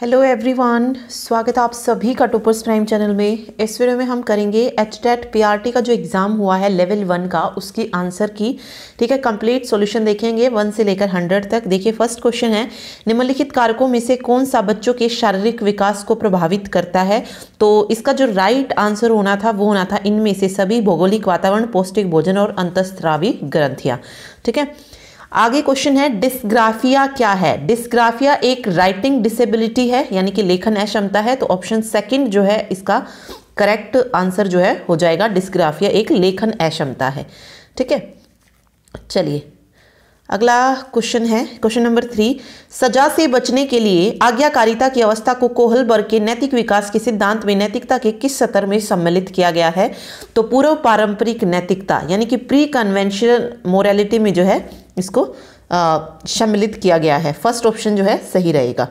hello everyone स्वागत है आप सभी का टोपर्स प्राइम चैनल में इस वीडियो में हम करेंगे एच टेट पी का जो एग्ज़ाम हुआ है लेवल वन का उसकी आंसर की ठीक है कंप्लीट सॉल्यूशन देखेंगे वन से लेकर हंड्रेड तक देखिए फर्स्ट क्वेश्चन है निम्नलिखित कारकों में से कौन सा बच्चों के शारीरिक विकास को प्रभावित करता है तो इसका जो राइट आंसर होना था वो होना था इनमें से सभी भौगोलिक वातावरण पौष्टिक भोजन और अंतस्त्रावी ग्रंथियाँ ठीक है आगे क्वेश्चन है डिस्ग्राफिया क्या है डिस्ग्राफिया एक राइटिंग डिसेबिलिटी है यानी कि लेखन अक्षमता है तो ऑप्शन सेकंड जो है इसका करेक्ट आंसर जो है हो जाएगा डिस्ग्राफिया एक लेखन अक्षमता है ठीक है चलिए अगला क्वेश्चन है क्वेश्चन नंबर थ्री सजा से बचने के लिए आज्ञाकारिता की अवस्था को कोहलबर्ग के नैतिक विकास के सिद्धांत में नैतिकता के किस सतर में सम्मिलित किया गया है तो पूर्व पारंपरिक नैतिकता यानी कि प्री कन्वेंशनल मोरालिटी में जो है इसको सम्मिलित किया गया है फर्स्ट ऑप्शन जो है सही रहेगा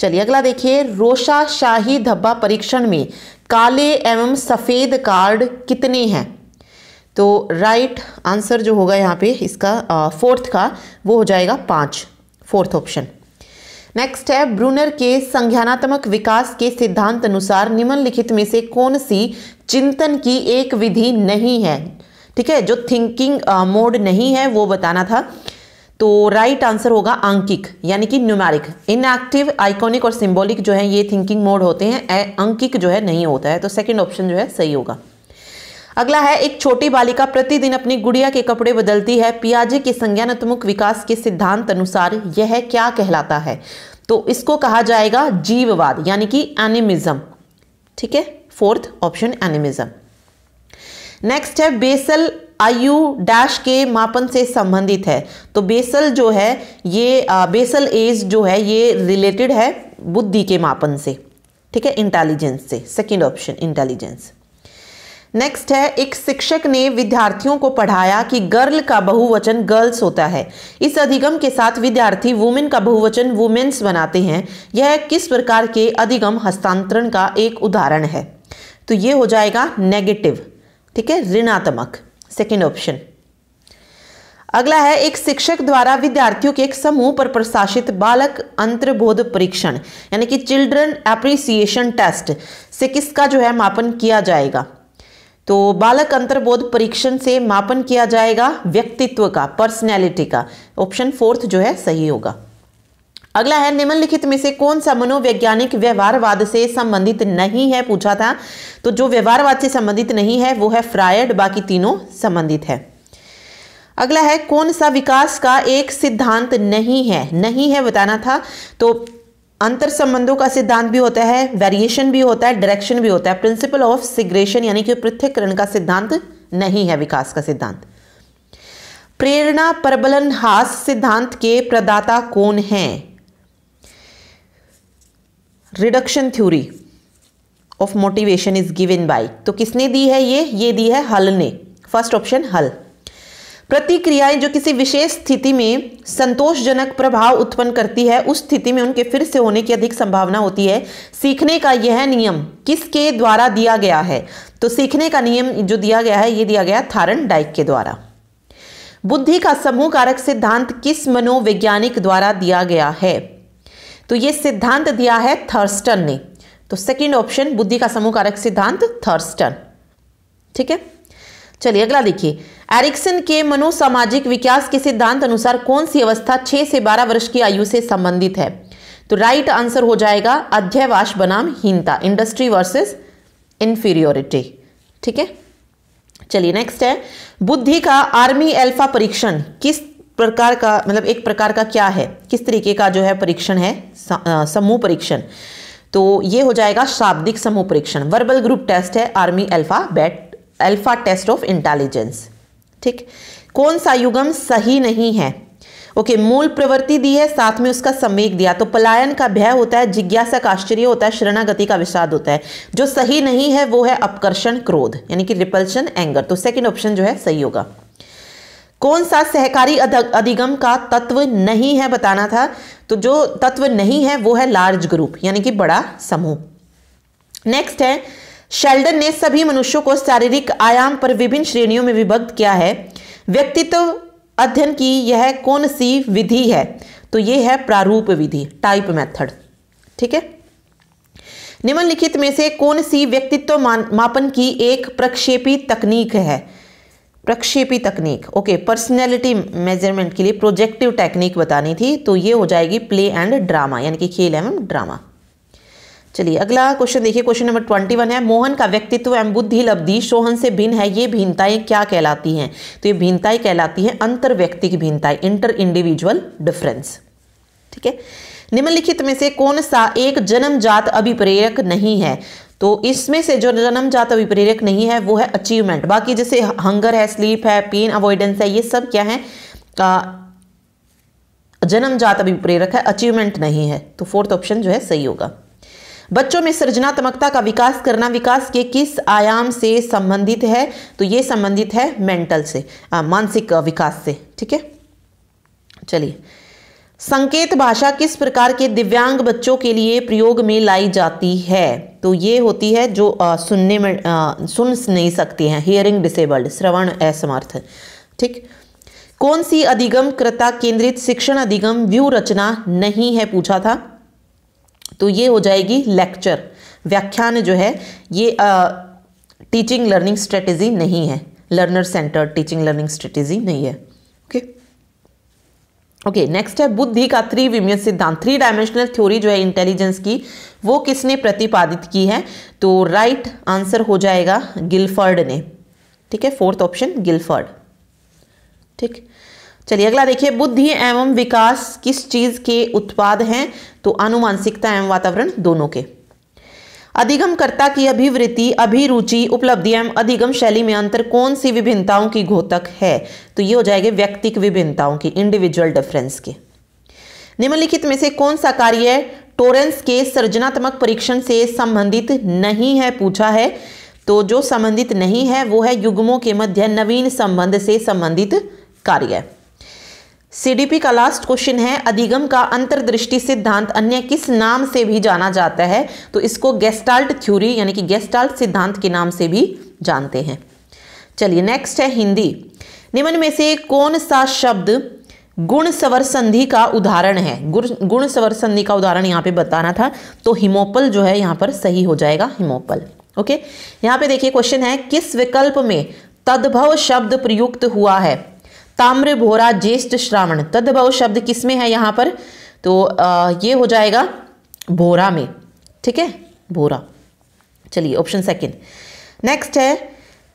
चलिए अगला देखिए रोशा शाही धब्बा परीक्षण में काले एवं सफ़ेद कार्ड कितने हैं तो राइट आंसर जो होगा यहाँ पे इसका फोर्थ का वो हो जाएगा पाँच फोर्थ ऑप्शन नेक्स्ट है ब्रूनर के संज्ञानात्मक विकास के सिद्धांत अनुसार निम्नलिखित में से कौन सी चिंतन की एक विधि नहीं है ठीक है जो थिंकिंग मोड uh, नहीं है वो बताना था तो राइट right आंसर होगा अंकिक यानी कि न्यूमेरिक इनएक्टिव आइकॉनिक और सिंबॉलिक जो है ये थिंकिंग मोड होते हैं अंकिक जो है नहीं होता है तो सेकेंड ऑप्शन जो है सही होगा अगला है एक छोटी बालिका प्रतिदिन अपनी गुड़िया के कपड़े बदलती है पियाजे के संज्ञानात्मक विकास के सिद्धांत अनुसार यह क्या कहलाता है तो इसको कहा जाएगा जीववाद यानी कि एनिमिज्म ठीक है फोर्थ ऑप्शन एनिमिज्म नेक्स्ट है बेसल आयु डैश के मापन से संबंधित है तो बेसल जो है ये बेसल एज जो है ये रिलेटेड है बुद्धि के मापन से ठीक है इंटेलिजेंस से सेकंड ऑप्शन इंटेलिजेंस नेक्स्ट है एक शिक्षक ने विद्यार्थियों को पढ़ाया कि गर्ल का बहुवचन गर्ल्स होता है इस अधिगम के साथ विद्यार्थी वुमेन का बहुवचन वुमेन्स बनाते हैं यह किस प्रकार के अधिगम हस्तांतरण का एक उदाहरण है तो ये हो जाएगा नेगेटिव ठीक है ऋणात्मक सेकेंड ऑप्शन अगला है एक शिक्षक द्वारा विद्यार्थियों के एक समूह पर प्रशासित बालक अंतर्बोध परीक्षण यानी कि चिल्ड्रन एप्रिसिएशन टेस्ट से किसका जो है मापन किया जाएगा तो बालक अंतर्बोध परीक्षण से मापन किया जाएगा व्यक्तित्व का पर्सनैलिटी का ऑप्शन फोर्थ जो है सही होगा अगला है निम्नलिखित में से कौन सा मनोवैज्ञानिक व्यवहारवाद से संबंधित नहीं है पूछा था तो जो व्यवहारवाद से संबंधित नहीं है वो है फ्रायड बाकी तीनों संबंधित है अगला है कौन सा विकास का एक सिद्धांत नहीं है नहीं है बताना था तो अंतर संबंधों का सिद्धांत भी होता है वेरिएशन भी होता है डायरेक्शन भी होता है प्रिंसिपल ऑफ सिग्रेशन यानी कि पृथ्वीकरण का सिद्धांत नहीं है विकास का सिद्धांत प्रेरणा प्रबलन हास सिद्धांत के प्रदाता कौन हैं reduction theory of motivation is given by तो किसने दी है ये ये दी है हल ने फर्स्ट ऑप्शन हल प्रतिक्रियाएं जो किसी विशेष स्थिति में संतोषजनक प्रभाव उत्पन्न करती है उस स्थिति में उनके फिर से होने की अधिक संभावना होती है सीखने का यह नियम किसके द्वारा दिया गया है तो सीखने का नियम जो दिया गया है ये दिया गया थारन डाइक के द्वारा बुद्धि का समूह कारक सिद्धांत किस मनोवैज्ञानिक द्वारा दिया गया है तो ये सिद्धांत दिया है थर्स्टन ने तो सेकंड ऑप्शन बुद्धि का समूह कारक सिद्धांत थर्स्टन ठीक है चलिए अगला देखिए एरिक्सन के मनोसामाजिक विकास के सिद्धांत अनुसार कौन सी अवस्था 6 से 12 वर्ष की आयु से संबंधित है तो राइट आंसर हो जाएगा अध्ययवास बनाम हीनता इंडस्ट्री वर्सेस इंफीरियोरिटी ठीक है चलिए नेक्स्ट है बुद्धि का आर्मी एल्फा परीक्षण किस प्रकार का मतलब एक प्रकार का क्या है किस तरीके का जो है परीक्षण है समूह परीक्षण तो ये हो जाएगा शाब्दिक समूह परीक्षण वर्बल ग्रुप टेस्ट है army alpha beta alpha test of intelligence ठीक कौन सा युगम सही नहीं है ओके okay, मूल प्रवृत्ति दी है साथ में उसका समेक दिया तो पलायन का भय होता है जिज्ञासा का आश्चर्य होता है शरणागति का विषाद होता है जो सही नहीं है वो है अपकर्षण क्रोध यानी कि रिपल्शन एंगर तो सेकंड ऑप्शन जो है सही होगा कौन सा सहकारी अधिगम का तत्व नहीं है बताना था तो जो तत्व नहीं है वो है लार्ज ग्रुप यानी कि बड़ा समूह नेक्स्ट है शेल्डन ने सभी मनुष्यों को शारीरिक आयाम पर विभिन्न श्रेणियों में विभक्त किया है व्यक्तित्व अध्ययन की यह कौन सी विधि है तो यह है प्रारूप विधि टाइप मेथड ठीक है निम्नलिखित में से कौन सी व्यक्तित्व मापन की एक प्रक्षेपी तकनीक है प्रक्षेपी तकनीक ओके पर्सनैलिटी मेजरमेंट के लिए प्रोजेक्टिव टेक्निक बतानी थी तो ये हो जाएगी प्ले एंड ड्रामा यानी कि खेल एवं ड्रामा चलिए अगला क्वेश्चन देखिए क्वेश्चन नंबर ट्वेंटी वन है मोहन का व्यक्तित्व एवं बुद्धि लब्धि सोहन से भिन्न है ये भिन्नताएं क्या कहलाती हैं तो ये भिन्नताएं कहलाती हैं अंतर व्यक्ति की भिन्नताएं इंटर इंडिविजुअल डिफरेंस ठीक है निम्नलिखित में से कौन सा एक जन्मजात अभिप्रेरक नहीं है तो इसमें से जो जन्म जाता विप्रेरक नहीं है वो है अचीवमेंट बाकी जैसे हंगर है स्लीप है पेन अवॉइडेंस है ये सब क्या है जन्म जाता विप्रेरक है अचीवमेंट नहीं है तो फोर्थ ऑप्शन जो है सही होगा बच्चों में सृजनात्मकता का विकास करना विकास के किस आयाम से संबंधित है तो ये संबंधित है मेंटल से मानसिक विकास से ठीक है चलिए संकेत भाषा किस प्रकार के दिव्यांग बच्चों के लिए प्रयोग में लाई जाती है तो ये होती है जो आ, सुनने में आ, सुन नहीं सकती हैं हियरिंग डिसेबल्ड श्रवण असमर्थ ठीक कौन सी अधिगम कृता केंद्रित शिक्षण अधिगम व्यू रचना नहीं है पूछा था तो ये हो जाएगी लेक्चर व्याख्यान जो है ये आ, टीचिंग लर्निंग स्ट्रेटेजी नहीं है learner centred teaching learning strategy नहीं है ओके नेक्स्ट है बुद्धि का त्रिविमीय सिद्धांत थ्री डायमेंशनल थ्योरी जो है इंटेलिजेंस की वो किसने प्रतिपादित की है तो राइट right आंसर हो जाएगा गिलफर्ड ने ठीक है फोर्थ ऑप्शन गिलफर्ड ठीक चलिए अगला देखिए बुद्धि एवं विकास किस चीज़ के उत्पाद हैं तो अनुमानसिकता एवं वातावरण दोनों के अधिगमकर्ता की अभिवृत्ति अभिरुचि उपलब्धि एवं अधिगम शैली में अंतर कौन सी विभिन्नताओं की घोतक है तो ये हो जाएगी व्यक्तिक विभिन्नताओं की इंडिविजुअल डिफरेंस के निम्नलिखित में से कौन सा कार्य टोरेंस के सृजनात्मक परीक्षण से संबंधित नहीं है पूछा है तो जो संबंधित नहीं है वो है युग्मों के मध्य नवीन संबंध से संबंधित कार्य सीडीपी का लास्ट क्वेश्चन है अधिगम का अंतर्दृष्टि सिद्धांत अन्य किस नाम से भी जाना जाता है तो इसको गेस्टाल्ट थ्योरी यानी कि गेस्टाल्ट सिद्धांत के नाम से भी जानते हैं चलिए नेक्स्ट है हिंदी निम्न में से कौन सा शब्द गुण सवर संधि का उदाहरण है गुण सवर संधि का उदाहरण यहाँ पे बताना था तो हिमोपल जो है यहाँ पर सही हो जाएगा हिमोपल ओके यहाँ पे देखिए क्वेश्चन है किस विकल्प में तद्भव शब्द प्रयुक्त हुआ है ताम्र भोरा ज्येष्ठ श्रावण तद्भव शब्द किस में है यहां पर तो आ, ये हो जाएगा भोरा में ठीक है भोरा चलिए ऑप्शन सेकंड नेक्स्ट है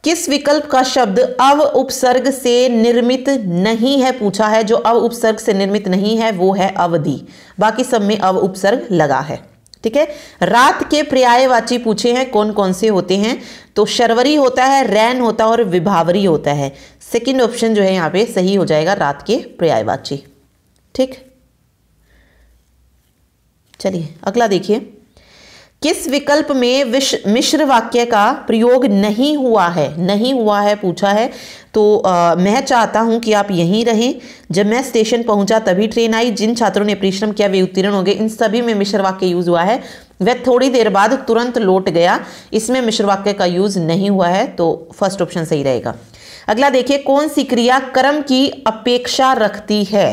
किस विकल्प का शब्द अव उपसर्ग से निर्मित नहीं है पूछा है जो अव उपसर्ग से निर्मित नहीं है वो है अवधि बाकी सब में अव उपसर्ग लगा है ठीक है रात के पर्यायवाची पूछे हैं कौन कौन से होते हैं तो शर्वरी होता है रैन होता है और विभावरी होता है सेकंड ऑप्शन जो है यहां पे सही हो जाएगा रात के पर्यायवाची ठीक चलिए अगला देखिए किस विकल्प में विश मिश्र वाक्य का प्रयोग नहीं हुआ है नहीं हुआ है पूछा है तो आ, मैं चाहता हूं कि आप यहीं रहें जब मैं स्टेशन पहुंचा तभी ट्रेन आई जिन छात्रों ने परिश्रम किया वे उत्तीर्ण हो गए इन सभी में मिश्र वाक्य यूज़ हुआ है वह थोड़ी देर बाद तुरंत लौट गया इसमें मिश्र वाक्य का यूज़ नहीं हुआ है तो फर्स्ट ऑप्शन सही रहेगा अगला देखिए कौन सी क्रिया कर्म की अपेक्षा रखती है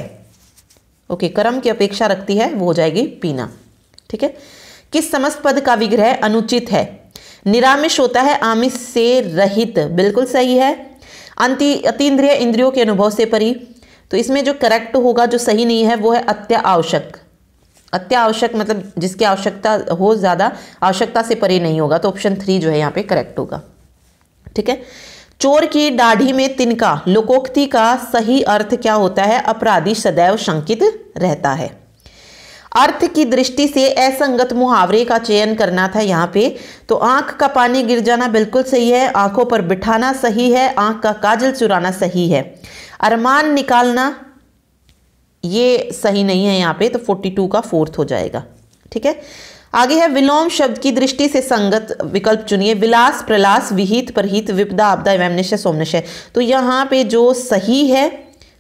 ओके कर्म की अपेक्षा रखती है वो हो जाएगी पीना ठीक है किस समस्त पद का विग्रह अनुचित है निरामिष होता है आमिष से रहित बिल्कुल सही है अंति अतीन्द्रिय इंद्रियों के अनुभव से परी तो इसमें जो करेक्ट होगा जो सही नहीं है वो है अत्यावश्यक अत्यावश्यक मतलब जिसकी आवश्यकता हो ज़्यादा आवश्यकता से परे नहीं होगा तो ऑप्शन थ्री जो है यहाँ पे करेक्ट होगा ठीक है चोर की दाढ़ी में तिनका लोकोक्ति का सही अर्थ क्या होता है अपराधी सदैव शंकित रहता है अर्थ की दृष्टि से असंगत मुहावरे का चयन करना था यहाँ पे तो आंख का पानी गिर जाना बिल्कुल सही है आंखों पर बिठाना सही है आंख का काजल चुराना सही है अरमान निकालना ये सही नहीं है यहाँ पे तो 42 का फोर्थ हो जाएगा ठीक है आगे है विलोम शब्द की दृष्टि से संगत विकल्प चुनिए विलास प्रलास विहित परहित विपदा आपदा एवं निश्चय सोमनिश्चय तो यहाँ पे जो सही है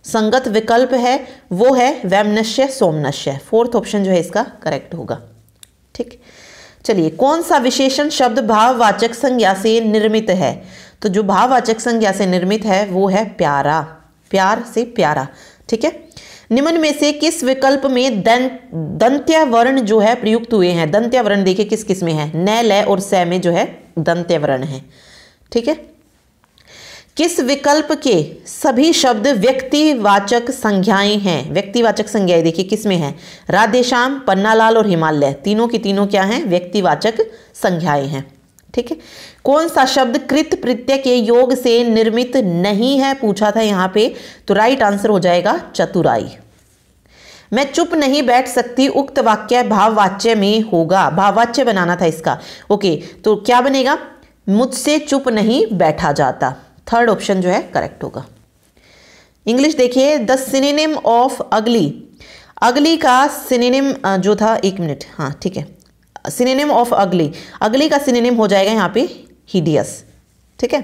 संगत विकल्प है वो है वैमनश्य सोमनश्य फोर्थ ऑप्शन जो है इसका करेक्ट होगा ठीक चलिए कौन सा विशेषण शब्द भाववाचक संज्ञा से निर्मित है तो जो भाववाचक संज्ञा से निर्मित है वो है प्यारा प्यार से प्यारा ठीक है निम्न में से किस विकल्प में दं दंत्य वर्ण जो है प्रयुक्त हुए हैं दंत्य वर्ण देखिए किस किस में है न लय और स में जो है दंत्य वर्ण है ठीक है किस विकल्प के सभी शब्द व्यक्तिवाचक संज्ञाएं हैं व्यक्तिवाचक संज्ञाएं देखिए किस में हैं राधे श्याम पन्नालाल और हिमालय तीनों की तीनों क्या हैं व्यक्तिवाचक संज्ञाएं हैं ठीक है कौन सा शब्द कृत प्रत्यय के योग से निर्मित नहीं है पूछा था यहाँ पे तो राइट आंसर हो जाएगा चतुराई मैं चुप नहीं बैठ सकती उक्त वाक्य भाववाच्य में होगा भाववाच्य बनाना था इसका ओके तो क्या बनेगा मुझसे चुप नहीं बैठा जाता थर्ड ऑप्शन जो है करेक्ट होगा इंग्लिश देखिए द सिनेम ऑफ अगली अगली का सिनेम जो था एक मिनट हाँ ठीक है सिनेम ऑफ अगली अगली का सिनेम हो जाएगा यहाँ पे हीडियस ठीक है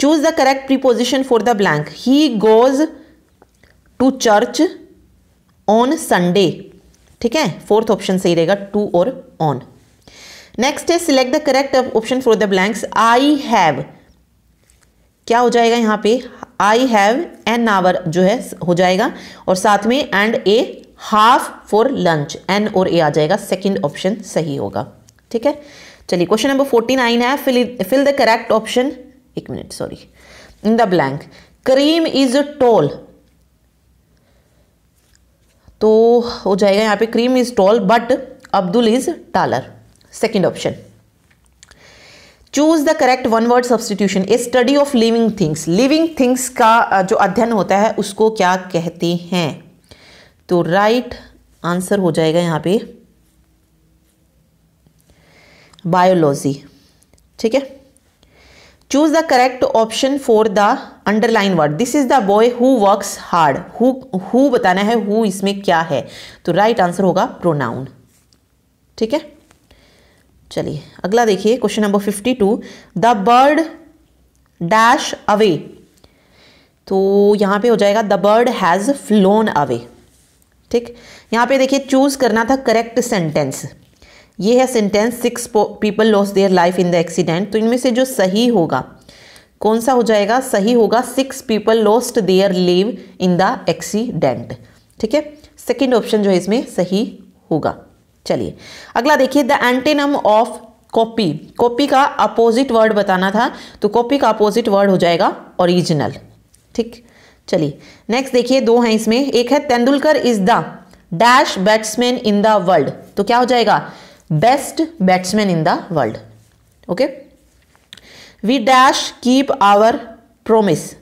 choose the correct preposition for the blank he goes to church on Sunday ठीक है फोर्थ ऑप्शन सही रहेगा टू और ऑन नेक्स्ट है select the correct option for the blanks I have क्या हो जाएगा यहाँ पे आई हैव एन आवर जो है हो जाएगा और साथ में and a half for lunch an और ए आ जाएगा सेकेंड ऑप्शन सही होगा ठीक है चलिए क्वेश्चन नंबर फोर्टी नाइन है fill fill the correct option एक minute sorry in the blank Karim is tall तो हो जाएगा यहाँ पे Karim is tall but Abdul is taller second option choose the correct one word substitution a study of living things living things का जो अध्ययन होता है उसको क्या कहते हैं तो राइट right आंसर हो जाएगा यहां पे बायोलॉजी ठीक है choose the correct option for the underline word this is the boy who works hard who who बताना है हु इसमें क्या है तो राइट right आंसर होगा प्रोनाउन ठीक है चलिए अगला देखिए question number fifty two the bird dash away तो यहां पे हो जाएगा the bird has flown away ठीक यहां पे देखिए चूज़ करना था करेक्ट सेंटेंस ये है sentence six people loss their life in the accident तो इनमें से जो सही होगा कौन सा हो जाएगा सही होगा six people lost their live in the accident ठीक है सेकेंड ऑप्शन जो है इसमें सही होगा चलिए अगला देखिए the antonym of copy copy का अपोजिट वर्ड बताना था तो कॉपी का अपोजिट वर्ड हो जाएगा ओरिजिनल ठीक चलिए नेक्स्ट देखिए दो हैं इसमें एक है Tendulkar is the dash batsman in the world तो क्या हो जाएगा best batsman in the world okay we dash keep our promise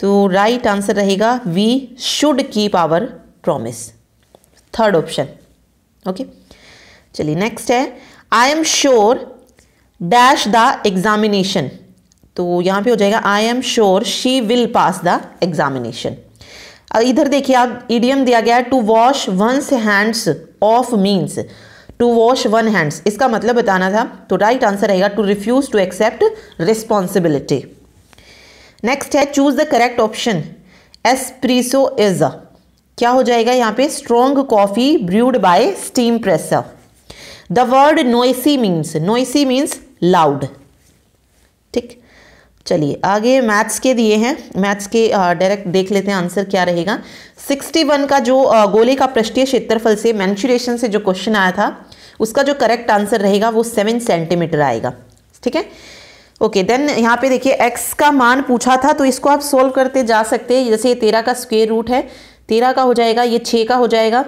तो राइट आंसर रहेगा we should keep our promise third option okay चलिए नेक्स्ट है I am sure dash the examination तो यहां पे हो जाएगा I am sure she will pass the examination इधर देखिए आप ईडियम दिया गया है to wash once hands of means to wash one hands इसका मतलब बताना था तो राइट आंसर रहेगा to refuse to accept responsibility next है choose the correct option espresso is a क्या हो जाएगा यहाँ पे strong coffee brewed by steam pressure the word noisy means noisy means loud ठीक चलिए आगे मैथ्स के दिए हैं मैथ्स के डायरेक्ट देख लेते हैं आंसर क्या रहेगा 61 का जो गोले का पृष्ठीय क्षेत्रफल से मैंशुरेशन से जो क्वेश्चन आया था उसका जो करेक्ट आंसर रहेगा वो सेवन सेंटीमीटर आएगा ठीक है ओके देन यहाँ पे देखिए एक्स का मान पूछा था तो इसको आप सोल्व करते जा सकते हैं जैसे ये तेरह का स्क्वेयर रूट है तेरह का हो जाएगा ये छः का हो जाएगा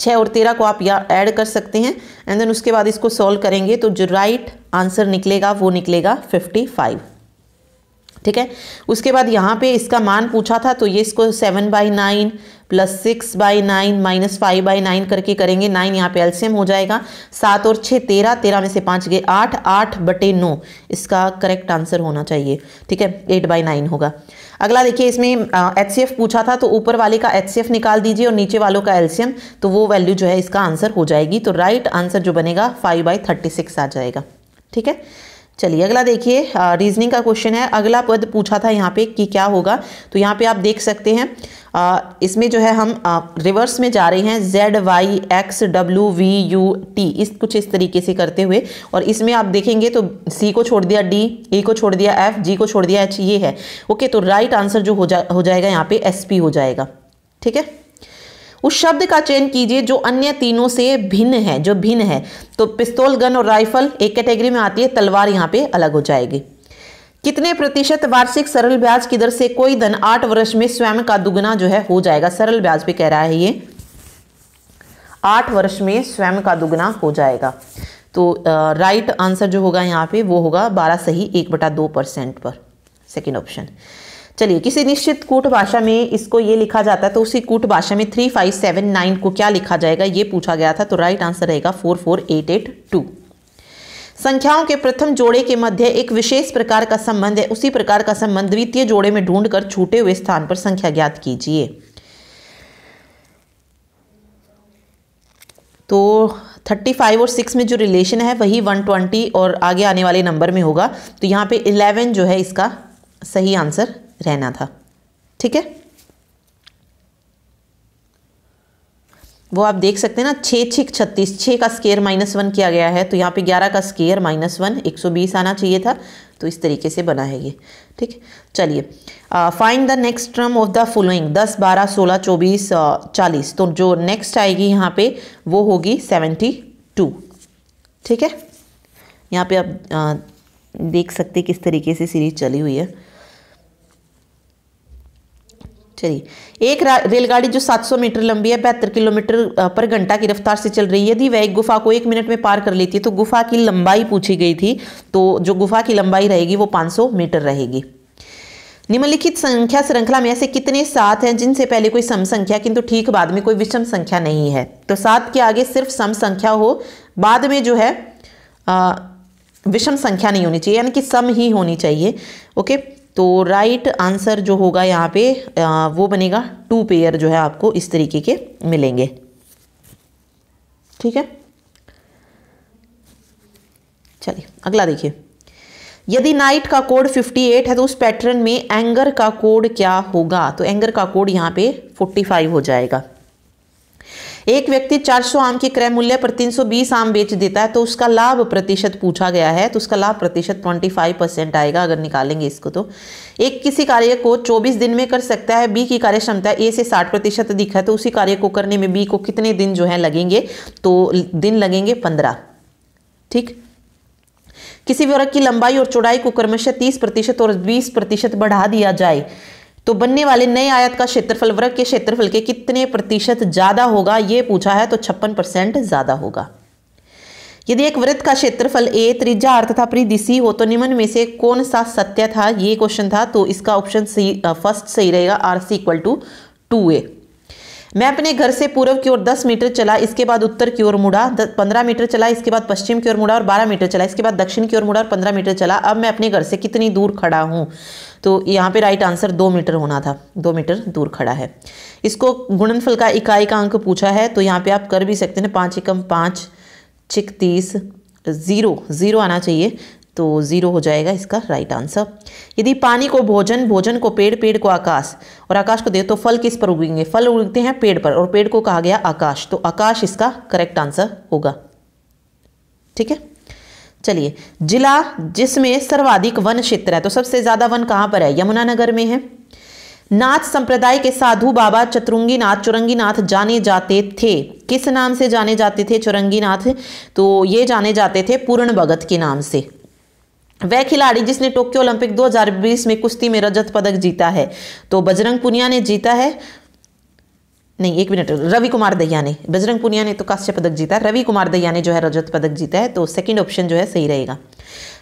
छः और तेरह को आप या ऐड कर सकते हैं एंड देन उसके बाद इसको सॉल्व करेंगे तो जो राइट आंसर निकलेगा वो निकलेगा फिफ्टी फाइव ठीक है उसके बाद यहाँ पे इसका मान पूछा था तो ये इसको seven by nine plus six by nine minus five by nine करके करेंगे नाइन यहाँ पे एल्सियम हो जाएगा सात और छः तेरह तेरह में से पाँच गए आठ आठ बटे नौ इसका करेक्ट आंसर होना चाहिए ठीक है एट बाई नाइन होगा अगला देखिए इसमें एच सी एफ पूछा था तो ऊपर वाले का एच सी एफ निकाल दीजिए और नीचे वालों का एल्सियम तो वो वैल्यू जो है इसका आंसर हो जाएगी तो राइट आंसर जो बनेगा फाइव बाई थर्टी सिक्स आ जाएगा ठीक है चलिए अगला देखिए रीजनिंग का क्वेश्चन है अगला पद पूछा था यहाँ पे कि क्या होगा तो यहाँ पे आप देख सकते हैं आ, इसमें जो है हम आ, रिवर्स में जा रहे हैं Z Y X W V U T इस कुछ इस तरीके से करते हुए और इसमें आप देखेंगे तो सी को छोड़ दिया डी ई e को छोड़ दिया एफ जी को छोड़ दिया एच ये है ओके तो राइट आंसर जो हो जा हो जाएगा यहाँ पे एस पी हो जाएगा ठीक है उस शब्द का चयन कीजिए जो अन्य तीनों से भिन्न है जो भिन्न है तो पिस्तौल गन और राइफल एक कैटेगरी में आती है तलवार यहाँ पे अलग हो जाएगी कितने प्रतिशत वार्षिक सरल ब्याज की दर से कोई धन आठ वर्ष में स्वयं का दुगना जो है हो जाएगा सरल ब्याज पे कह रहा है ये आठ वर्ष में स्वयं का दुगना हो जाएगा तो राइट आंसर जो होगा यहाँ पे वो होगा बारह सही एक बटा दो परसेंट पर सेकेंड ऑप्शन चलिए किसी निश्चित कूट भाषा में इसको ये लिखा जाता है तो उसी कूट भाषा में थ्री फाइव सेवन नाइन को क्या लिखा जाएगा ये पूछा गया था तो राइट आंसर रहेगा four four eight eight two संख्याओं के प्रथम जोड़े के मध्य एक विशेष प्रकार का संबंध है उसी प्रकार का संबंध द्वितीय जोड़े में ढूंढकर छूटे हुए स्थान पर संख्या ज्ञात कीजिए तो 35 और 6 में जो रिलेशन है वही 120 और आगे आने वाले नंबर में होगा तो यहाँ पे 11 जो है इसका सही आंसर रहना था ठीक है वो आप देख सकते हैं ना छः छिक छत्तीस छः का स्केयर माइनस वन किया गया है तो यहाँ पे ग्यारह का स्केयर माइनस वन एक सौ बीस आना चाहिए था तो इस तरीके से बना है ये ठीक चलिए find the next term of the following दस बारह सोलह चौबीस चालीस तो जो नेक्स्ट आएगी यहाँ पे वो होगी सेवेंटी टू ठीक है यहाँ पे आप आ, देख सकते किस तरीके से सीरीज चली हुई है चलिए एक रेलगाड़ी जो 700 मीटर लंबी है बहत्तर किलोमीटर पर घंटा की रफ्तार से चल रही है यदि वह एक गुफा को एक मिनट में पार कर लेती है तो गुफा की लंबाई पूछी गई थी तो जो गुफा की लंबाई रहेगी वो 500 मीटर रहेगी निम्नलिखित संख्या श्रृंखला में ऐसे कितने सात हैं जिनसे पहले कोई सम संख्या किंतु ठीक बाद में कोई विषम संख्या नहीं है तो सात के आगे सिर्फ सम संख्या हो बाद में जो है आ, विषम संख्या नहीं होनी चाहिए यानी कि सम ही होनी चाहिए ओके तो राइट आंसर जो होगा यहाँ पे वो बनेगा टू पेयर जो है आपको इस तरीके के मिलेंगे ठीक है चलिए अगला देखिए यदि नाइट का कोड 58 है तो उस पैटर्न में एंगर का कोड क्या होगा तो एंगर का कोड यहाँ पे 45 हो जाएगा एक व्यक्ति 400 आम के क्रय मूल्य पर 320 आम बेच देता है तो उसका लाभ प्रतिशत पूछा गया है तो उसका लाभ प्रतिशत 25 परसेंट आएगा अगर निकालेंगे इसको तो एक किसी कार्य को 24 दिन में कर सकता है बी की कार्य क्षमता ए से 60 प्रतिशत अधिक है तो उसी कार्य को करने में बी को कितने दिन जो है लगेंगे तो दिन लगेंगे पंद्रह ठीक किसी वर्ग की लंबाई और चौड़ाई को क्रमशः तीस प्रतिशत और बीस प्रतिशत बढ़ा दिया जाए तो बनने वाले नए आयात का क्षेत्रफल वर्ग के क्षेत्रफल के कितने प्रतिशत ज़्यादा होगा ये पूछा है तो छप्पन परसेंट ज़्यादा होगा यदि एक वृत्त का क्षेत्रफल ए त्रिज्या अर्थ था परिधि सी हो तो निम्न में से कौन सा सत्य था ये क्वेश्चन था तो इसका ऑप्शन सी फर्स्ट सही रहेगा R C equal to two A मैं अपने घर से पूर्व की ओर 10 मीटर चला इसके बाद उत्तर की ओर मुड़ा 15 मीटर चला इसके बाद पश्चिम की ओर मुड़ा और 12 मीटर चला इसके बाद दक्षिण की ओर मुड़ा और 15 मीटर चला अब मैं अपने घर से कितनी दूर खड़ा हूँ तो यहाँ पे राइट आंसर दो मीटर होना था दो मीटर दूर खड़ा है इसको गुणनफल का इकाई का अंक पूछा है तो यहाँ पर आप कर भी सकते हैं पाँच एकम पाँच छिकतीस ज़ीरो ज़ीरो आना चाहिए तो ज़ीरो हो जाएगा इसका राइट आंसर यदि पानी को भोजन भोजन को पेड़ पेड़ को आकाश और आकाश को दे तो फल किस पर उगेंगे फल उगते हैं पेड़ पर और पेड़ को कहा गया आकाश तो आकाश इसका करेक्ट आंसर होगा ठीक है चलिए जिला जिसमें सर्वाधिक वन क्षेत्र है तो सबसे ज़्यादा वन कहाँ पर है यमुनानगर में है नाथ संप्रदाय के साधु बाबा चतुरंगी नाथ चुरंगी नाथ जाने जाते थे किस नाम से जाने जाते थे चुरंगी नाथ तो ये जाने जाते थे पूर्ण भगत के नाम से वह खिलाड़ी जिसने टोक्यो ओलंपिक 2020 में कुश्ती में रजत पदक जीता है तो बजरंग पुनिया ने जीता है नहीं एक मिनट रवि कुमार दहिया ने बजरंग पुनिया ने तो कांस्य पदक जीता है रवि कुमार दहिया ने जो है रजत पदक जीता है तो सेकंड ऑप्शन जो है सही रहेगा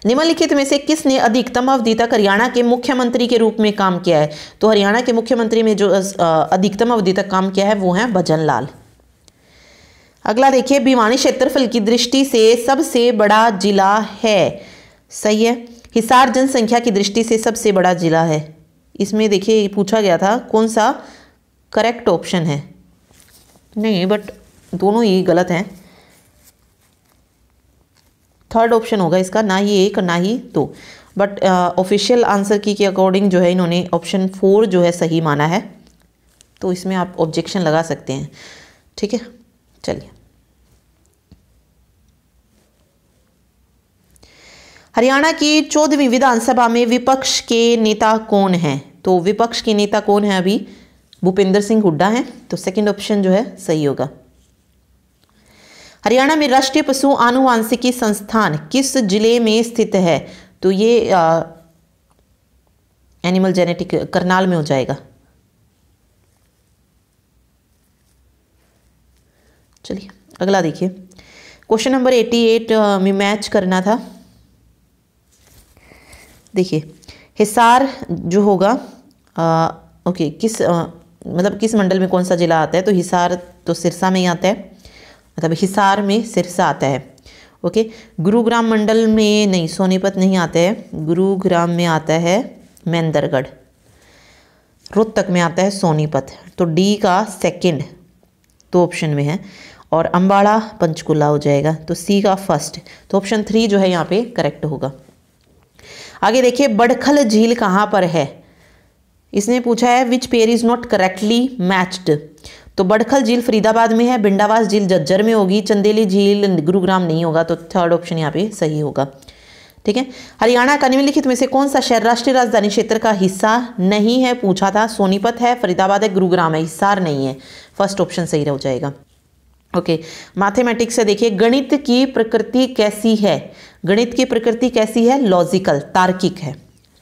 निम्नलिखित में से किसने अधिकतम अवधि तक हरियाणा के मुख्यमंत्री के रूप में काम किया है तो हरियाणा के मुख्यमंत्री में जो अधिकतम अवधि तक काम किया है वो है भजन लाल अगला देखिए भिवानी क्षेत्रफल की दृष्टि से सबसे बड़ा जिला है सही है हिसार जनसंख्या की दृष्टि से सबसे बड़ा ज़िला है इसमें देखिए पूछा गया था कौन सा करेक्ट ऑप्शन है नहीं बट दोनों ही गलत हैं थर्ड ऑप्शन होगा इसका ना ही एक ना ही दो बट ऑफिशियल आंसर की के अकॉर्डिंग जो है इन्होंने ऑप्शन फोर जो है सही माना है तो इसमें आप ऑब्जेक्शन लगा सकते हैं ठीक है चलिए हरियाणा की चौदहवीं विधानसभा में विपक्ष के नेता कौन हैं तो विपक्ष के नेता कौन है अभी भूपेंद्र सिंह हुड्डा हैं तो सेकंड ऑप्शन जो है सही होगा हरियाणा में राष्ट्रीय पशु आनुवांशिकी संस्थान किस जिले में स्थित है तो ये आ, एनिमल जेनेटिक करनाल में हो जाएगा चलिए अगला देखिए क्वेश्चन नंबर 88 में मैच करना था देखिए हिसार जो होगा आ, ओके किस आ, मतलब किस मंडल में कौन सा ज़िला आता है तो हिसार तो सिरसा में ही आता है मतलब हिसार में सिरसा आता है ओके गुरुग्राम मंडल में नहीं सोनीपत नहीं आता है गुरुग्राम में आता है महेंद्रगढ़ रोहतक में आता है सोनीपत तो डी का सेकंड तो ऑप्शन में है और अम्बाड़ा पंचकुला हो जाएगा तो सी का फर्स्ट तो ऑप्शन थ्री जो है यहाँ पे करेक्ट होगा आगे देखिए बड़खल झील कहाँ पर है इसने पूछा है which pair is not correctly matched तो बड़खल झील फरीदाबाद में है बिंडावास झील जज्जर में होगी चंदेली झील गुरुग्राम नहीं होगा तो थर्ड ऑप्शन यहाँ पे सही होगा ठीक है हरियाणा का निम्नलिखित में से कौन सा शहर राष्ट्रीय राजधानी क्षेत्र का हिस्सा नहीं है पूछा था सोनीपत है फरीदाबाद है गुरुग्राम है हिसार नहीं है फर्स्ट ऑप्शन सही रह जाएगा ओके मैथमेटिक्स से देखिए गणित की प्रकृति कैसी है गणित की प्रकृति कैसी है लॉजिकल तार्किक है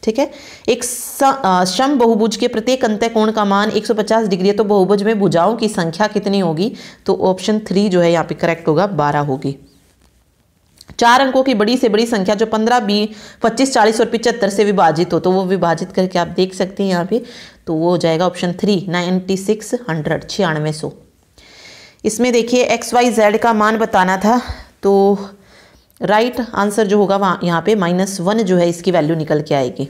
ठीक है एक सम बहुभुज के प्रत्येक अंत कोण का मान 150 डिग्री है तो बहुभुज में भुजाओं की संख्या कितनी होगी तो ऑप्शन थ्री जो है यहाँ पे करेक्ट होगा बारह होगी चार अंकों की बड़ी से बड़ी संख्या जो पंद्रह बी पच्चीस चालीस और पिचहत्तर से विभाजित हो तो वो विभाजित करके आप देख सकते हैं यहाँ पे तो वो हो जाएगा option three ninety six hundred छियानवे सौ इसमें देखिए एक्स वाई जेड का मान बताना था तो राइट right आंसर जो होगा वहाँ यहाँ पे माइनस वन जो है इसकी वैल्यू निकल के आएगी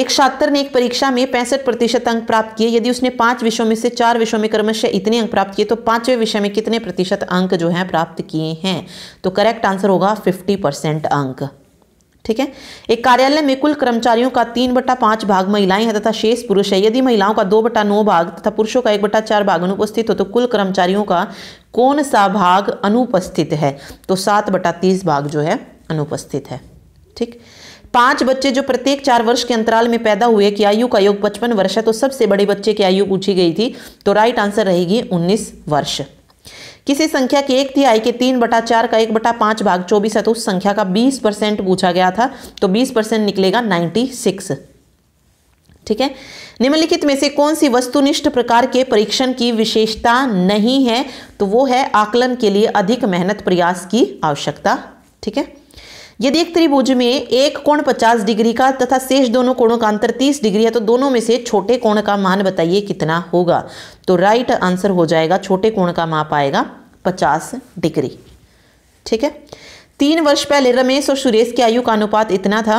एक छात्र ने एक परीक्षा में पैंसठ प्रतिशत अंक प्राप्त किए यदि उसने पांच विषयों में से चार विषयों में क्रमशः इतने अंक प्राप्त किए तो पांचवें विषय में कितने प्रतिशत अंक जो है प्राप्त किए हैं तो करेक्ट आंसर होगा फिफ्टी परसेंट अंक ठीक है एक कार्यालय में कुल कर्मचारियों का तीन बटा पांच भाग महिलाएं हैं तथा शेष पुरुष है यदि महिलाओं का दो बटा नौ भाग तथा पुरुषों का एक बटा चार भाग अनुपस्थित हो तो कुल कर्मचारियों का कौन सा भाग अनुपस्थित है तो सात बटा तीस भाग जो है अनुपस्थित है ठीक पांच बच्चे जो प्रत्येक चार वर्ष के अंतराल में पैदा हुए कि आयु का योग पचपन वर्ष है तो सबसे बड़े बच्चे की आयु पूछी गई थी तो राइट आंसर रहेगी उन्नीस वर्ष किसी संख्या के एक तिहाई के तीन बटा चार का एक बटा पांच भाग चौबीस है तो उस संख्या का बीस परसेंट पूछा गया था तो बीस परसेंट निकलेगा नाइन्टी सिक्स ठीक है निम्नलिखित में से कौन सी वस्तुनिष्ठ प्रकार के परीक्षण की विशेषता नहीं है तो वो है आकलन के लिए अधिक मेहनत प्रयास की आवश्यकता ठीक है यदि एक त्रिभुज में एक कोण 50 डिग्री का तथा शेष दोनों कोणों का अंतर 30 डिग्री है तो दोनों में से छोटे कोण का मान बताइए कितना होगा तो राइट आंसर हो जाएगा छोटे कोण का माप आएगा 50 डिग्री ठीक है तीन वर्ष पहले रमेश और सुरेश की आयु का अनुपात इतना था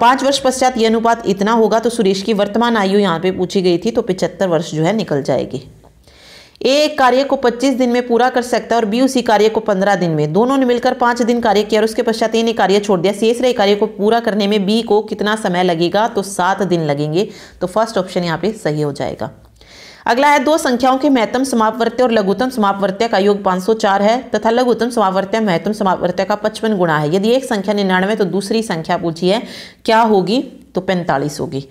पांच वर्ष पश्चात यह अनुपात इतना होगा तो सुरेश की वर्तमान आयु यहाँ पे पूछी गई थी तो पिचहत्तर वर्ष जो है निकल जाएगी ए कार्य को 25 दिन में पूरा कर सकता है और बी उसी कार्य को 15 दिन में दोनों ने मिलकर पांच दिन कार्य किया और उसके पश्चात ए ने कार्य छोड़ दिया शेष रहे कार्य को पूरा करने में बी को कितना समय लगेगा तो सात दिन लगेंगे तो फर्स्ट ऑप्शन यहाँ पे सही हो जाएगा अगला है दो संख्याओं के महत्तम समापवर्त्य और लघुतम समापवर्त्य का योग 504 है तथा लघुतम समापवर्त्य महत्तम समापवर्त्य का 55 गुणा है यदि एक संख्या निन्यानवे तो दूसरी संख्या पूछी है क्या होगी तो 45 होगी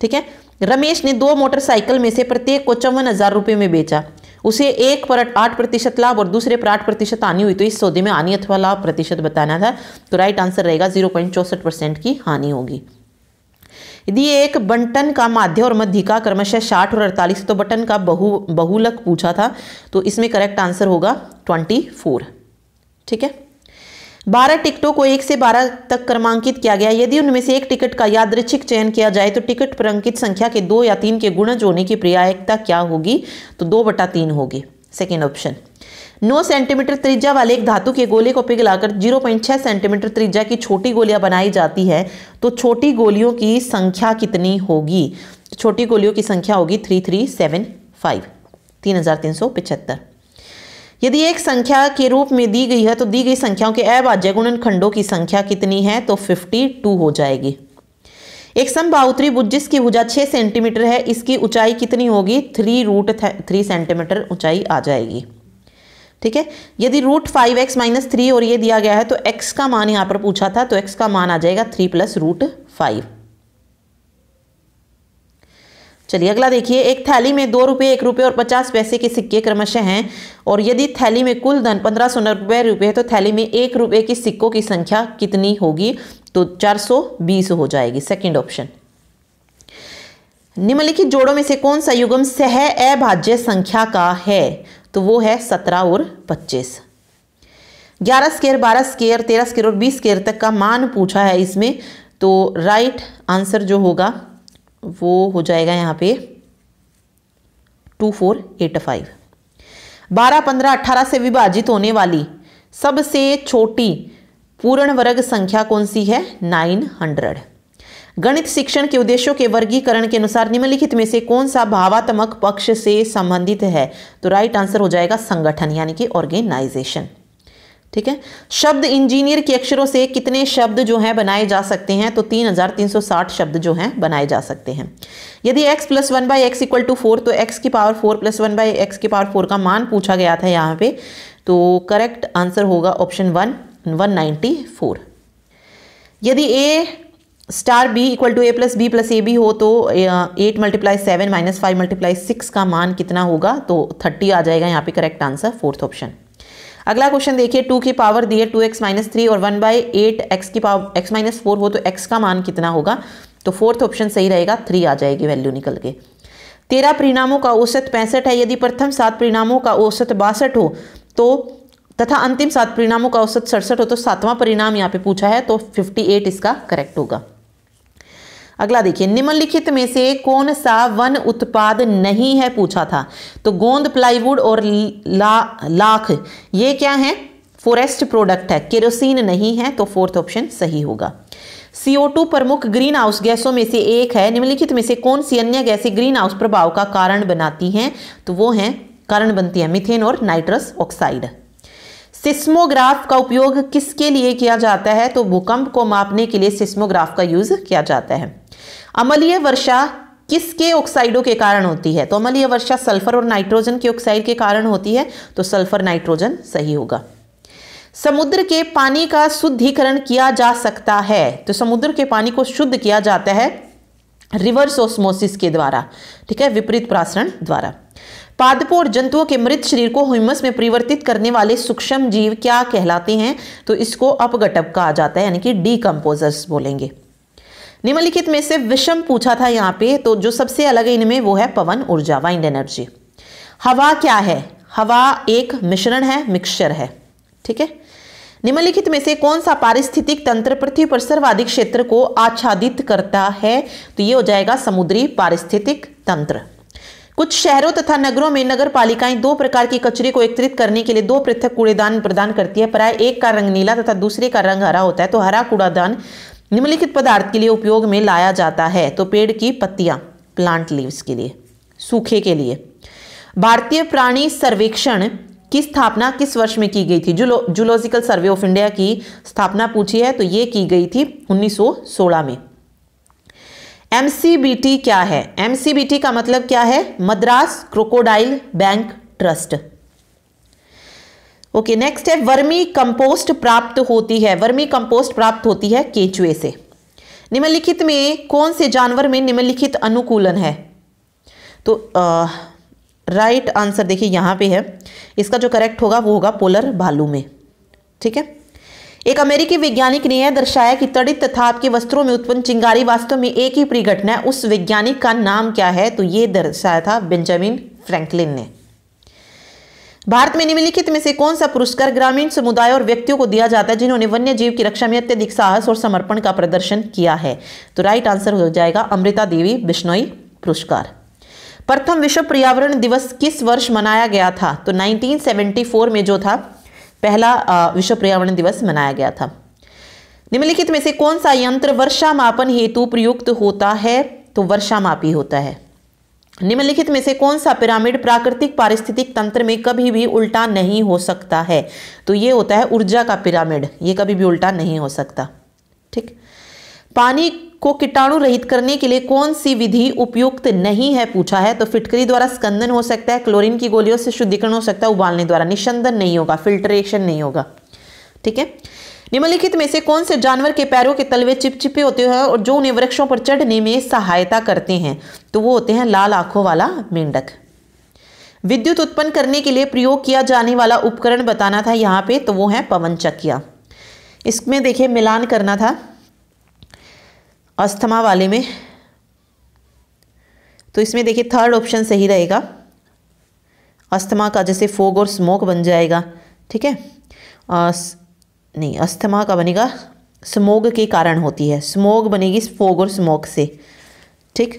ठीक है रमेश ने दो मोटरसाइकिल में से प्रत्येक को चौवन हज़ार रुपये में बेचा उसे एक पर आठ प्रतिशत लाभ और दूसरे पर आठ प्रतिशत हानि हुई तो इस सौदे में हानि अथवा लाभ प्रतिशत बताना था तो राइट आंसर रहेगा जीरो पॉइंट चौसठ परसेंट की हानि होगी यदि एक बंटन का माध्य और मध्य का क्रमशः साठ और अड़तालीस तो बटन का बहु बहुलक पूछा था तो इसमें करेक्ट आंसर होगा ट्वेंटी फोर ठीक है बारह टिकटों को एक से बारह तक क्रमांकित किया गया यदि उनमें से एक टिकट का यादृच्छिक चयन किया जाए तो टिकट पर अंकित संख्या के दो या तीन के गुणज होने की प्रयायिकता क्या होगी तो दो बटा तीन होगी सेकेंड ऑप्शन नौ सेंटीमीटर त्रिज्या वाले एक धातु के गोले को पिघलाकर 0.6 सेंटीमीटर त्रिज्या की छोटी गोलियां बनाई जाती है तो छोटी गोलियों की संख्या कितनी होगी तो छोटी गोलियों की संख्या होगी थ्री थ्री सेवन फाइव तीन हज़ार तीन सौ पिछहत्तर यदि एक संख्या के रूप में दी गई है तो दी गई संख्याओं के अभाज्य गुणन खंडों की संख्या कितनी है तो 52 हो जाएगी एक समबाउत्री भुज जिसकी भुजा 6 सेंटीमीटर है इसकी ऊंचाई कितनी होगी थ्री रूट थ्री सेंटीमीटर ऊंचाई आ जाएगी ठीक है यदि root five x minus three और ये दिया गया है तो एक्स का मान यहाँ पर पूछा था तो एक्स का मान आ जाएगा थ्री प्लस रूट फाइव चलिए अगला देखिए एक थैली में दो रुपये एक रुपये और पचास पैसे के सिक्के क्रमशः हैं और यदि थैली में कुल धन पंद्रह सौ नब्बे रुपये है तो थैली में एक रुपये की सिक्कों की संख्या कितनी होगी तो चार सौ बीस हो जाएगी सेकंड ऑप्शन निम्नलिखित जोड़ों में से कौन सा युगम सह अभाज्य संख्या का है तो वो है सत्रह और पच्चीस ग्यारह स्केयर बारह स्केयर तेरह स्केयर और बीस स्केयर तक का मान पूछा है इसमें तो राइट आंसर जो होगा वो हो जाएगा यहाँ पे टू फोर एट फाइव बारह पंद्रह अट्ठारह से विभाजित होने वाली सबसे छोटी पूर्ण वर्ग संख्या कौन सी है नाइन हंड्रेड गणित शिक्षण के उद्देश्यों के वर्गीकरण के अनुसार निम्नलिखित में से कौन सा भावात्मक पक्ष से संबंधित है तो राइट आंसर हो जाएगा संगठन यानी कि ऑर्गेनाइजेशन ठीक है शब्द इंजीनियर के अक्षरों से कितने शब्द जो हैं बनाए जा सकते हैं तो 3,360 शब्द जो हैं बनाए जा सकते हैं यदि x plus one by x equal to four तो x की power four plus one by x की पावर फोर का मान पूछा गया था यहाँ पे तो करेक्ट आंसर होगा option one one ninety four यदि A star B equal to A plus B plus A B हो तो eight multiply seven minus five multiply six का मान कितना होगा तो थर्टी आ जाएगा यहाँ पे करेक्ट आंसर फोर्थ ऑप्शन अगला क्वेश्चन देखिए टू की पावर दी है टू एक्स माइनस थ्री और वन बाई एट एक्स की पावर एक्स माइनस फोर हो तो एक्स का मान कितना होगा तो फोर्थ ऑप्शन सही रहेगा थ्री आ जाएगी वैल्यू निकल के तेरह परिणामों का औसत पैंसठ है यदि प्रथम सात परिणामों का औसत बासठ हो तो तथा अंतिम सात परिणामों का औसत सड़सठ हो तो सातवां परिणाम यहाँ पे पूछा है तो एट इसका करेक्ट होगा अगला देखिए निम्नलिखित में से कौन सा वन उत्पाद नहीं है पूछा था तो गोंद प्लाईवुड और ला, लाख ये क्या है फॉरेस्ट प्रोडक्ट है केरोसिन नहीं है तो फोर्थ ऑप्शन सही होगा CO2 प्रमुख ग्रीन हाउस गैसों में से एक है निम्नलिखित में से कौन सी अन्य गैसें ग्रीन हाउस प्रभाव का कारण बनाती हैं तो वो हैं कारण बनती है मिथेन और नाइट्रस ऑक्साइड सिस्मोग्राफ का उपयोग किसके लिए किया जाता है तो भूकंप को मापने के लिए सिस्मोग्राफ का यूज़ किया जाता है अमलीय वर्षा किसके ऑक्साइडों के कारण होती है तो अमलीय वर्षा सल्फर और नाइट्रोजन के ऑक्साइड के कारण होती है तो सल्फर नाइट्रोजन सही होगा समुद्र के पानी का शुद्धिकरण किया जा सकता है तो समुद्र के पानी को शुद्ध किया जाता है रिवर्स ओस्मोसिस के द्वारा ठीक है विपरीत प्रासरण द्वारा पादपो और जंतुओं के मृत शरीर को ह्यूमस में परिवर्तित करने वाले सूक्ष्म जीव क्या कहलाते हैं तो इसको अपघटक कहा जाता है यानी कि डीकम्पोजर्स बोलेंगे निम्नलिखित में से विषम पूछा था यहाँ पे तो जो सबसे अलग है इनमें वो है पवन ऊर्जा वाइंड एनर्जी हवा क्या है हवा एक मिश्रण है मिक्सचर है ठीक है निम्नलिखित में से कौन सा पारिस्थितिक तंत्र पृथ्वी पर सर्वाधिक क्षेत्र को आच्छादित करता है तो ये हो जाएगा समुद्री पारिस्थितिक तंत्र कुछ शहरों तथा नगरों में नगर पालिकाएं दो प्रकार के कचरे को एकत्रित करने के लिए दो पृथक कूड़ेदान प्रदान करती है प्राय एक का रंग नीला तथा दूसरे का रंग हरा होता है तो हरा कूड़ादान निम्नलिखित पदार्थ के लिए उपयोग में लाया जाता है तो पेड़ की पत्तियां प्लांट लीव्स के लिए सूखे के लिए भारतीय प्राणी सर्वेक्षण की स्थापना किस वर्ष में की गई थी जूलॉजिकल सर्वे ऑफ इंडिया की स्थापना पूछी है तो ये की गई थी 1916 में एम क्या है एम का मतलब क्या है Madras crocodile bank trust okay next है वर्मी कंपोस्ट प्राप्त होती है वर्मी कंपोस्ट प्राप्त होती है केचुए से निम्नलिखित में कौन से जानवर में निम्नलिखित अनुकूलन है तो राइट आंसर देखिए यहां पे है इसका जो करेक्ट होगा वो होगा पोलर भालू में ठीक है एक अमेरिकी वैज्ञानिक ने यह दर्शाया कि तड़ित तथा आपके वस्त्रों में उत्पन्न चिंगारी वास्तव में एक ही परिघटना है उस वैज्ञानिक का नाम क्या है तो ये दर्शाया था बेंजामिन फ्रैंकलिन ने भारत में निम्नलिखित में से कौन सा पुरस्कार ग्रामीण समुदाय और व्यक्तियों को दिया जाता है जिन्होंने वन्य जीव की रक्षा में अत्यधिक साहस और समर्पण का प्रदर्शन किया है तो राइट आंसर हो जाएगा अमृता देवी बिश्नोई पुरस्कार प्रथम विश्व पर्यावरण दिवस किस वर्ष मनाया गया था तो 1974 में जो था पहला विश्व पर्यावरण दिवस मनाया गया था निम्नलिखित में से कौन सा यंत्र वर्षा मापन हेतु प्रयुक्त होता है तो वर्षा मापी होता है निम्नलिखित में से कौन सा पिरामिड प्राकृतिक पारिस्थितिक तंत्र में कभी भी उल्टा नहीं हो सकता है तो ये होता है ऊर्जा का पिरामिड ये कभी भी उल्टा नहीं हो सकता ठीक पानी को कीटाणु रहित करने के लिए कौन सी विधि उपयुक्त नहीं है पूछा है तो फिटकरी द्वारा स्कंदन हो सकता है क्लोरीन की गोलियों से शुद्धिकरण हो सकता है उबालने द्वारा निशंदन नहीं होगा फिल्ट्रेशन नहीं होगा ठीक है निम्नलिखित में से कौन से जानवर के पैरों के तलवे चिपचिपे होते हैं और जो उन्हें वृक्षों पर चढ़ने में सहायता करते हैं तो वो होते हैं लाल आंखों वाला मेंढक विद्युत उत्पन्न करने के लिए प्रयोग किया जाने वाला उपकरण बताना था यहाँ पे तो वो है पवन चकिया इसमें देखिए मिलान करना था अस्थमा वाले में तो इसमें देखिए थर्ड ऑप्शन सही रहेगा अस्थमा का जैसे फोग और स्मोक बन जाएगा ठीक है नहीं अस्थमा का बनेगा स्मोग के कारण होती है स्मोग बनेगी फोग और स्मोक से ठीक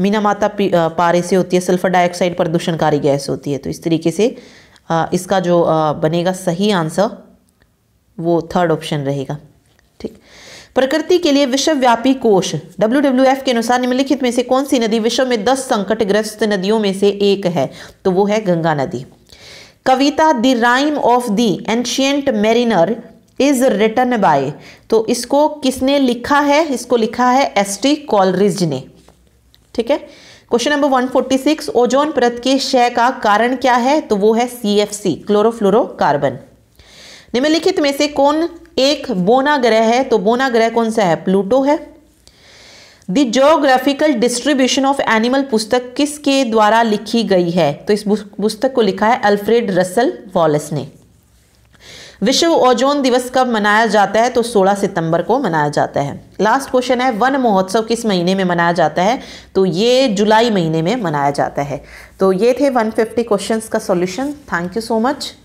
मीना माता पारे से होती है सल्फर डाइऑक्साइड प्रदूषणकारी गैस होती है तो इस तरीके से इसका जो बनेगा सही आंसर वो थर्ड ऑप्शन रहेगा प्रकृति के लिए विश्वव्यापी कोष डब्ल्यू के अनुसार निम्नलिखित में से कौन सी नदी विश्व में दस संकटग्रस्त नदियों में से एक है तो वो है गंगा नदी कविता the rime of the ancient mariner is written by तो इसको किसने लिखा है इसको लिखा है एस टी कॉलरिज ने ठीक है क्वेश्चन नंबर 146 ओजोन परत के क्षय का कारण क्या है तो वो है सी एफ सी क्लोरोफ्लोरोकार्बन निम्नलिखित में से कौन एक बोना ग्रह है तो बोना ग्रह कौन सा है प्लूटो है the geographical distribution of animal पुस्तक किसके द्वारा लिखी गई है तो इस पुस्तक को लिखा है अल्फ्रेड रसल वॉलेस ने विश्व ओजोन दिवस कब मनाया जाता है तो 16 सितंबर को मनाया जाता है लास्ट क्वेश्चन है वन महोत्सव किस महीने में मनाया जाता है तो ये जुलाई महीने में मनाया जाता है तो ये थे 150 क्वेश्चंस का solution thank you so much